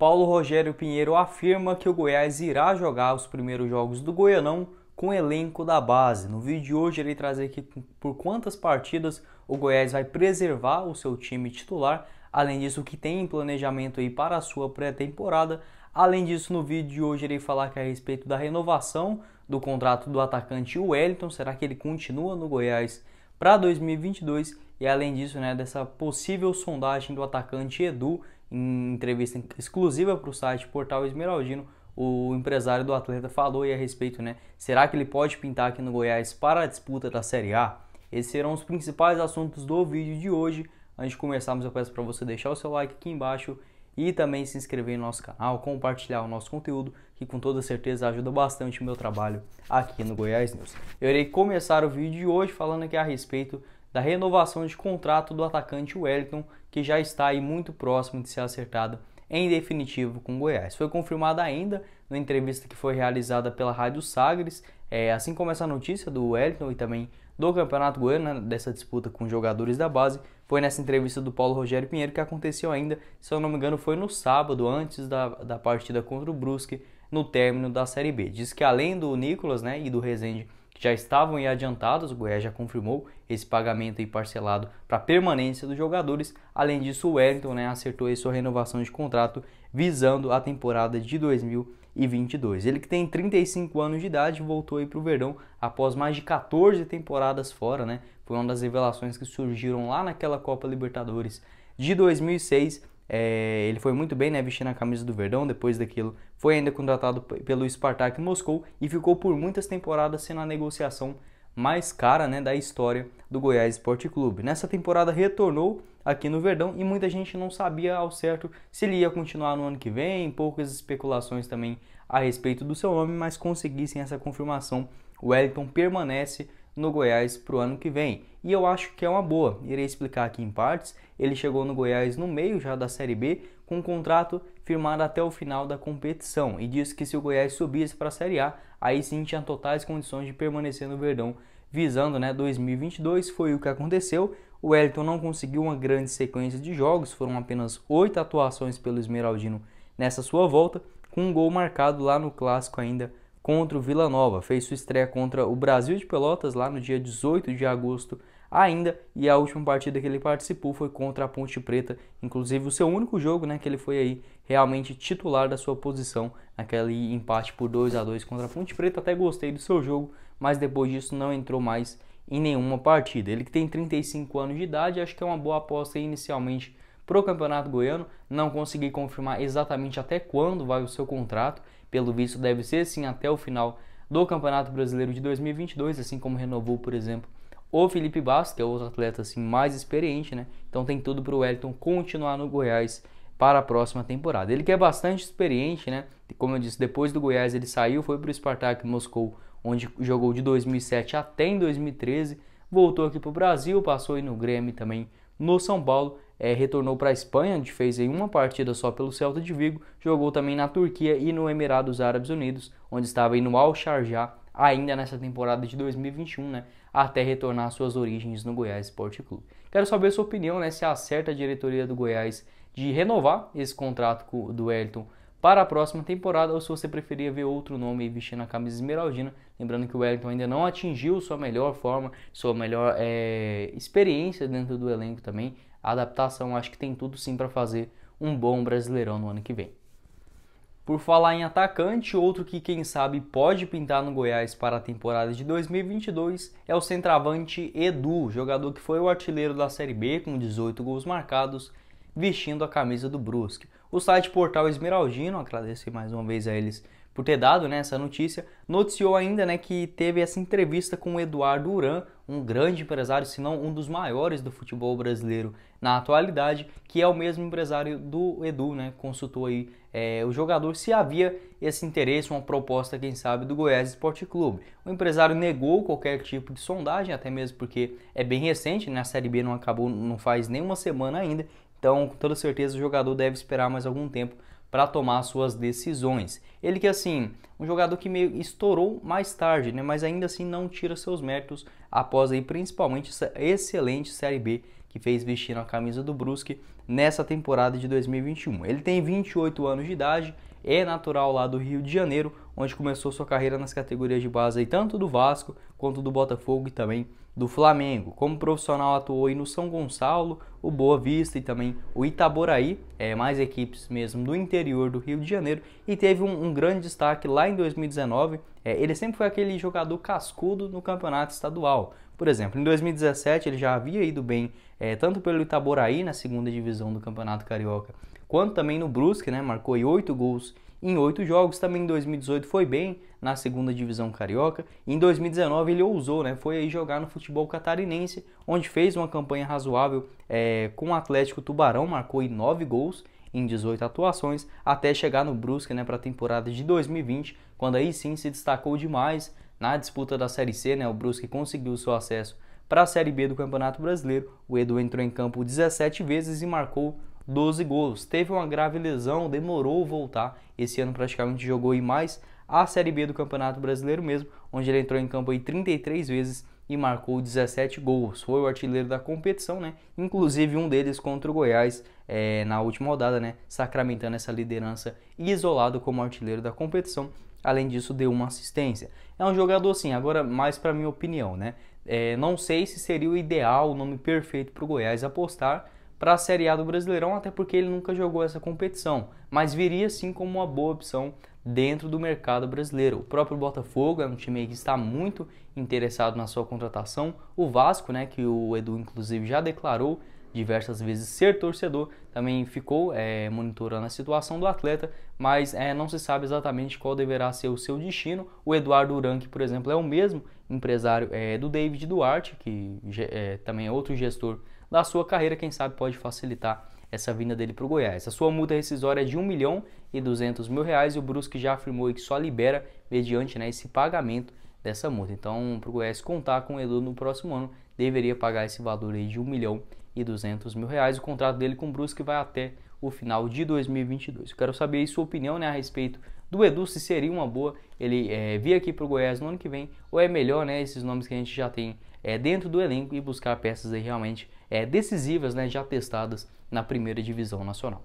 Paulo Rogério Pinheiro afirma que o Goiás irá jogar os primeiros jogos do Goianão com elenco da base. No vídeo de hoje irei trazer aqui por quantas partidas o Goiás vai preservar o seu time titular, além disso o que tem em planejamento aí para a sua pré-temporada. Além disso, no vídeo de hoje irei falar aqui a respeito da renovação do contrato do atacante Wellington, será que ele continua no Goiás para 2022? E além disso, né, dessa possível sondagem do atacante Edu, em entrevista exclusiva para o site Portal Esmeraldino, o empresário do atleta falou a respeito, né? Será que ele pode pintar aqui no Goiás para a disputa da Série A? Esses serão os principais assuntos do vídeo de hoje. Antes de começarmos, eu peço para você deixar o seu like aqui embaixo e também se inscrever no nosso canal, compartilhar o nosso conteúdo, que com toda certeza ajuda bastante o meu trabalho aqui no Goiás News. Eu irei começar o vídeo de hoje falando aqui a respeito da renovação de contrato do atacante Wellington, que já está aí muito próximo de ser acertado em definitivo com o Goiás. Foi confirmada ainda na entrevista que foi realizada pela Rádio Sagres, é, assim como essa notícia do Wellington e também do Campeonato Goiano, né, dessa disputa com jogadores da base, foi nessa entrevista do Paulo Rogério Pinheiro que aconteceu ainda, se eu não me engano, foi no sábado, antes da, da partida contra o Brusque, no término da Série B. Diz que além do Nicolas né, e do Rezende já estavam em adiantados, o Goiás já confirmou esse pagamento aí parcelado para permanência dos jogadores. Além disso, o Wellington né, acertou aí sua renovação de contrato visando a temporada de 2022. Ele que tem 35 anos de idade voltou aí para o Verdão após mais de 14 temporadas fora, né? Foi uma das revelações que surgiram lá naquela Copa Libertadores de 2006 é, ele foi muito bem, né, vestindo a camisa do Verdão depois daquilo. Foi ainda contratado pelo Spartak Moscou e ficou por muitas temporadas sendo a negociação mais cara né, da história do Goiás Esporte Clube. Nessa temporada retornou aqui no Verdão e muita gente não sabia ao certo se ele ia continuar no ano que vem, poucas especulações também a respeito do seu nome, mas conseguissem essa confirmação. O Wellington permanece no Goiás para o ano que vem. E eu acho que é uma boa, irei explicar aqui em partes. Ele chegou no Goiás no meio já da Série B, com um contrato firmado até o final da competição, e disse que se o Goiás subisse para a Série A, aí sim tinha totais condições de permanecer no Verdão, visando né, 2022, foi o que aconteceu. O Wellington não conseguiu uma grande sequência de jogos, foram apenas oito atuações pelo Esmeraldino nessa sua volta, com um gol marcado lá no clássico ainda contra o Vila Nova. Fez sua estreia contra o Brasil de Pelotas lá no dia 18 de agosto ainda, e a última partida que ele participou foi contra a Ponte Preta, inclusive o seu único jogo, né, que ele foi aí realmente titular da sua posição, aquele empate por 2 a 2 contra a Ponte Preta, até gostei do seu jogo, mas depois disso não entrou mais em nenhuma partida. Ele que tem 35 anos de idade, acho que é uma boa aposta inicialmente para o Campeonato Goiano, não consegui confirmar exatamente até quando vai o seu contrato, pelo visto deve ser sim até o final do Campeonato Brasileiro de 2022, assim como renovou, por exemplo, o Felipe Bastos, que é outro atleta assim mais experiente, né? Então tem tudo para o Wellington continuar no Goiás para a próxima temporada. Ele que é bastante experiente, né? Como eu disse, depois do Goiás ele saiu, foi para o Spartak Moscou, onde jogou de 2007 até em 2013, voltou aqui para o Brasil, passou aí no Grêmio também no São Paulo, é, retornou para a Espanha, onde fez em uma partida só pelo Celta de Vigo, jogou também na Turquia e no Emirados Árabes Unidos, onde estava no Al Sharjah ainda nessa temporada de 2021, né, até retornar às suas origens no Goiás Esporte Clube. Quero saber a sua opinião, né, se acerta a diretoria do Goiás de renovar esse contrato do Elton para a próxima temporada ou se você preferir ver outro nome vestindo a camisa esmeraldina. Lembrando que o Wellington ainda não atingiu sua melhor forma, sua melhor é, experiência dentro do elenco também. A adaptação acho que tem tudo sim para fazer um bom brasileirão no ano que vem. Por falar em atacante, outro que quem sabe pode pintar no Goiás para a temporada de 2022 é o centroavante Edu, jogador que foi o artilheiro da Série B com 18 gols marcados vestindo a camisa do Brusque. O site Portal Esmeraldino, agradeço mais uma vez a eles por ter dado né, essa notícia, noticiou ainda né, que teve essa entrevista com o Eduardo Uran, um grande empresário, se não um dos maiores do futebol brasileiro na atualidade, que é o mesmo empresário do Edu, né, consultou aí é, o jogador se havia esse interesse, uma proposta, quem sabe, do Goiás Esporte Clube. O empresário negou qualquer tipo de sondagem, até mesmo porque é bem recente, né, a Série B não acabou, não faz nenhuma semana ainda, então, com toda certeza, o jogador deve esperar mais algum tempo para tomar suas decisões. Ele que assim, um jogador que meio estourou mais tarde, né, mas ainda assim não tira seus méritos após aí principalmente essa excelente Série B que fez vestir a camisa do Brusque nessa temporada de 2021. Ele tem 28 anos de idade, é natural lá do Rio de Janeiro, onde começou sua carreira nas categorias de base tanto do Vasco quanto do Botafogo e também do Flamengo. Como profissional atuou no São Gonçalo, o Boa Vista e também o Itaboraí, é, mais equipes mesmo do interior do Rio de Janeiro, e teve um, um grande destaque lá em 2019. É, ele sempre foi aquele jogador cascudo no campeonato estadual. Por exemplo, em 2017 ele já havia ido bem é, tanto pelo Itaboraí na segunda divisão do Campeonato Carioca, quanto também no Brusque, né, marcou oito gols em oito jogos. Também em 2018 foi bem na segunda divisão carioca. em 2019 ele ousou, né? Foi aí jogar no futebol catarinense, onde fez uma campanha razoável é, com o Atlético Tubarão, marcou em nove gols em 18 atuações, até chegar no Brusque né, para a temporada de 2020, quando aí sim se destacou demais na disputa da Série C. Né, o Brusque conseguiu seu acesso para a Série B do Campeonato Brasileiro. O Edu entrou em campo 17 vezes e marcou 12 gols. Teve uma grave lesão, demorou voltar. Esse ano praticamente jogou e mais a Série B do Campeonato Brasileiro mesmo, onde ele entrou em campo aí 33 vezes e marcou 17 gols. Foi o artilheiro da competição, né? Inclusive um deles contra o Goiás é, na última rodada, né? Sacramentando essa liderança isolado como artilheiro da competição. Além disso, deu uma assistência. É um jogador, sim, agora mais para minha opinião, né? É, não sei se seria o ideal, o nome perfeito para o Goiás apostar, para a Série A do Brasileirão, até porque ele nunca jogou essa competição, mas viria sim como uma boa opção dentro do mercado brasileiro. O próprio Botafogo é um time que está muito interessado na sua contratação, o Vasco, né, que o Edu inclusive já declarou diversas vezes ser torcedor, também ficou é, monitorando a situação do atleta, mas é, não se sabe exatamente qual deverá ser o seu destino. O Eduardo Uran, que por exemplo é o mesmo empresário é, do David Duarte, que também é outro gestor da sua carreira, quem sabe pode facilitar essa vinda dele para o Goiás. A sua multa rescisória é de 1 milhão e 200 mil reais e o Brusque já afirmou que só libera mediante né, esse pagamento dessa multa. Então, para o Goiás contar com o Edu no próximo ano, deveria pagar esse valor aí de 1 milhão e 200 mil reais. O contrato dele com o Brusque vai até o final de 2022. quero saber sua opinião né, a respeito do Edu se seria uma boa ele é, vir aqui para o Goiás no ano que vem, ou é melhor né, esses nomes que a gente já tem é, dentro do elenco e buscar peças aí realmente é, decisivas, né, já testadas na primeira divisão nacional.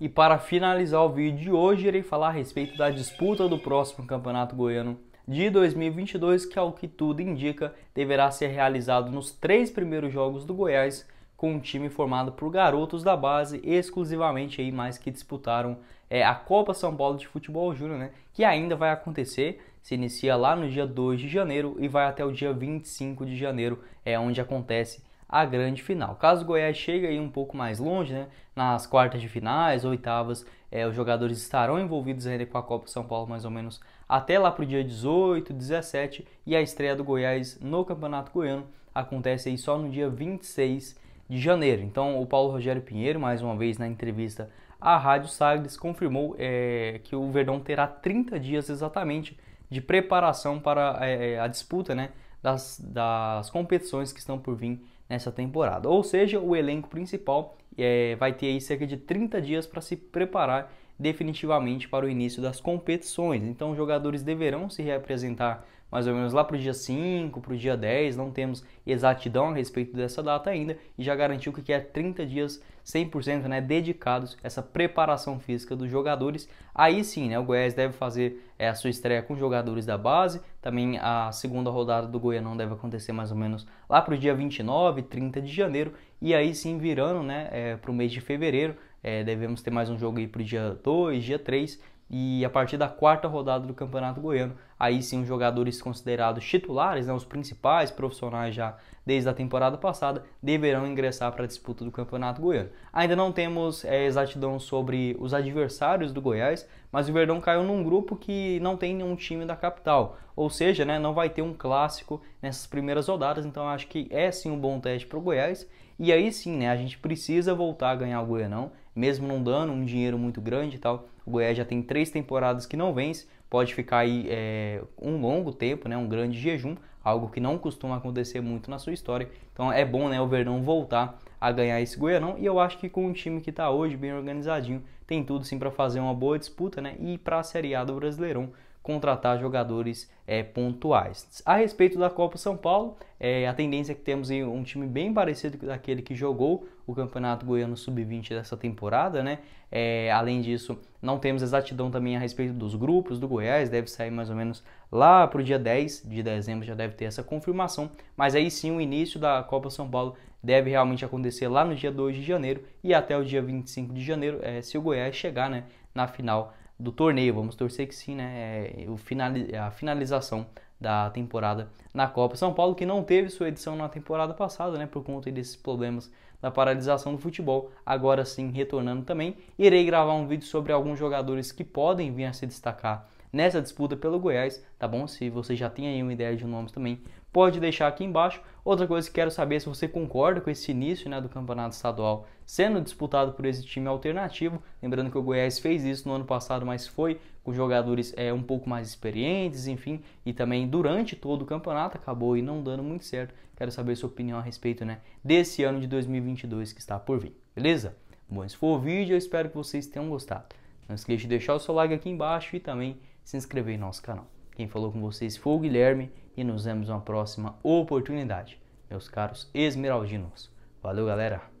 E para finalizar o vídeo de hoje, irei falar a respeito da disputa do próximo Campeonato Goiano de 2022, que ao que tudo indica, deverá ser realizado nos três primeiros jogos do Goiás com um time formado por garotos da base, exclusivamente aí, mais que disputaram é, a Copa São Paulo de Futebol Júnior, né? Que ainda vai acontecer, se inicia lá no dia 2 de janeiro e vai até o dia 25 de janeiro, é onde acontece a grande final. Caso o Goiás chegue aí um pouco mais longe, né, nas quartas de finais, oitavas, é, os jogadores estarão envolvidos ainda com a Copa São Paulo mais ou menos até lá para o dia 18, 17 e a estreia do Goiás no Campeonato Goiano acontece aí só no dia 26 de janeiro. Então, o Paulo Rogério Pinheiro, mais uma vez na entrevista à Rádio Sagres, confirmou é, que o Verdão terá 30 dias exatamente de preparação para é, é, a disputa né, das, das competições que estão por vir nessa temporada. Ou seja, o elenco principal é, vai ter aí cerca de 30 dias para se preparar definitivamente para o início das competições. Então, os jogadores deverão se reapresentar mais ou menos lá para o dia 5, para o dia 10, não temos exatidão a respeito dessa data ainda, e já garantiu que é 30 dias 100% né, dedicados a essa preparação física dos jogadores. Aí sim, né, o Goiás deve fazer é, a sua estreia com jogadores da base, também a segunda rodada do Goianão deve acontecer mais ou menos lá para o dia 29, 30 de janeiro, e aí sim virando né, é, para o mês de fevereiro, é, devemos ter mais um jogo aí para o dia 2, dia 3, e a partir da quarta rodada do Campeonato Goiano, aí sim os jogadores considerados titulares, né, os principais profissionais já desde a temporada passada, deverão ingressar para a disputa do Campeonato Goiano. Ainda não temos é, exatidão sobre os adversários do Goiás, mas o Verdão caiu num grupo que não tem nenhum time da capital, ou seja, né, não vai ter um clássico nessas primeiras rodadas, então acho que é sim um bom teste para o Goiás. E aí sim, né, a gente precisa voltar a ganhar o Goianão mesmo não dando um dinheiro muito grande e tal. O Goiás já tem três temporadas que não vence, pode ficar aí é, um longo tempo, né, um grande jejum, algo que não costuma acontecer muito na sua história. Então é bom né, o Verdão voltar a ganhar esse Goianão e eu acho que com o time que está hoje bem organizadinho, tem tudo sim para fazer uma boa disputa né, e para a Série A do Brasileirão, contratar jogadores é, pontuais. A respeito da Copa São Paulo, é, a tendência é que temos um time bem parecido com aquele que jogou o Campeonato Goiano Sub-20 dessa temporada, né? É, além disso, não temos exatidão também a respeito dos grupos do Goiás, deve sair mais ou menos lá para o dia 10 de dezembro, já deve ter essa confirmação, mas aí sim o início da Copa São Paulo deve realmente acontecer lá no dia 2 de janeiro e até o dia 25 de janeiro, se o Goiás chegar né, na final do torneio, vamos torcer que sim, né? É o finali a finalização da temporada na Copa. São Paulo que não teve sua edição na temporada passada, né, por conta desses problemas da paralisação do futebol, agora sim retornando também. Irei gravar um vídeo sobre alguns jogadores que podem vir a se destacar nessa disputa pelo Goiás, tá bom? Se você já tem aí uma ideia de nomes também, pode deixar aqui embaixo. Outra coisa que quero saber é se você concorda com esse início né, do campeonato estadual sendo disputado por esse time alternativo. Lembrando que o Goiás fez isso no ano passado, mas foi com jogadores é, um pouco mais experientes, enfim, e também durante todo o campeonato acabou e não dando muito certo. Quero saber sua opinião a respeito né, desse ano de 2022 que está por vir, beleza? Bom, esse foi o vídeo, eu espero que vocês tenham gostado. Não esqueça de deixar o seu like aqui embaixo e também se inscrever em nosso canal. Quem falou com vocês foi o Guilherme e nos vemos uma próxima oportunidade, meus caros esmeraldinos. Valeu, galera!